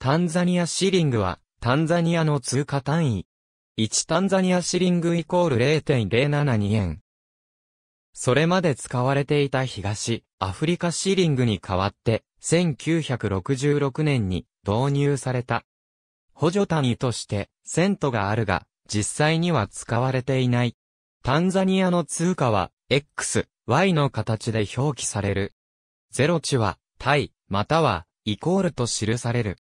タンザニアシリングは、タンザニアの通貨単位。1タンザニアシリングイコール0.072円。それまで使われていた東、アフリカシリングに代わって、1966年に導入された。補助単位として、セントがあるが、実際には使われていない。タンザニアの通貨は、X、Y の形で表記される。ゼロ値は、タイ、または、イコールと記される。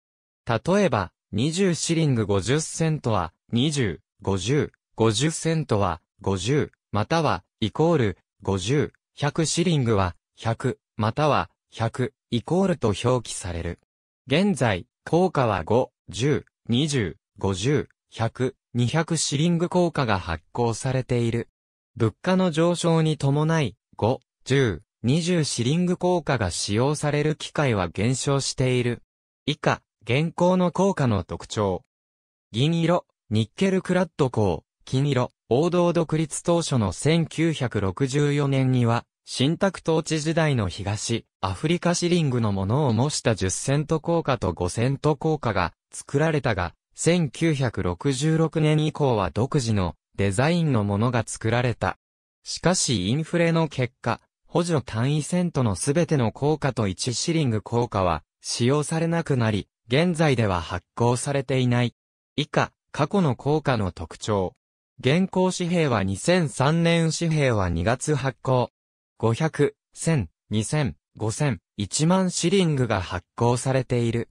例えば、20シリング50セントは、20、50、50セントは、50、または、イコール、50、100シリングは、100、または、100、イコールと表記される。現在、効果は5、10、20、50、100、200シリング効果が発行されている。物価の上昇に伴い、5、10、20シリング効果が使用される機会は減少している。以下、現行の硬貨の特徴。銀色、ニッケルクラッド鉱、金色、王道独立当初の1964年には、新宅統治時代の東、アフリカシリングのものを模した10セント硬貨と5セント硬貨が作られたが、1966年以降は独自のデザインのものが作られた。しかしインフレの結果、補助単位セントのすべての硬貨と1シリング硬貨は使用されなくなり、現在では発行されていない。以下、過去の硬貨の特徴。現行紙幣は2003年紙幣は2月発行。500、1000、2000、5000、1万シリングが発行されている。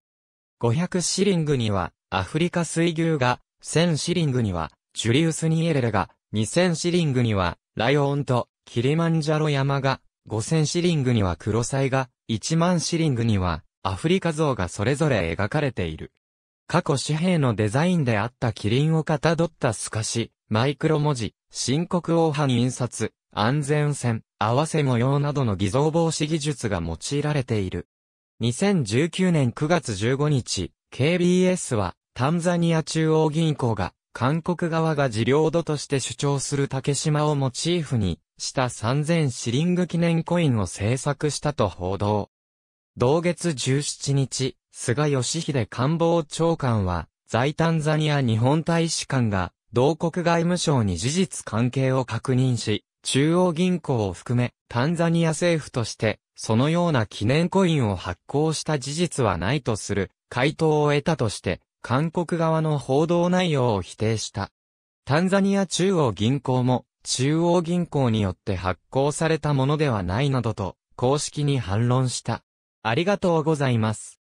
500シリングには、アフリカ水牛が、1000シリングには、ジュリウス・ニエレレが、2000シリングには、ライオンと、キリマンジャロ山が、5000シリングにはクロサイが、1万シリングには、アフリカ像がそれぞれ描かれている。過去紙幣のデザインであったキリンをかたどった透かし、マイクロ文字、深刻王藩印刷、安全線、合わせ模様などの偽造防止技術が用いられている。2019年9月15日、KBS は、タンザニア中央銀行が、韓国側が自領土として主張する竹島をモチーフにした3000シリング記念コインを制作したと報道。同月17日、菅義偉官房長官は、在タンザニア日本大使館が、同国外務省に事実関係を確認し、中央銀行を含め、タンザニア政府として、そのような記念コインを発行した事実はないとする、回答を得たとして、韓国側の報道内容を否定した。タンザニア中央銀行も、中央銀行によって発行されたものではないなどと、公式に反論した。ありがとうございます。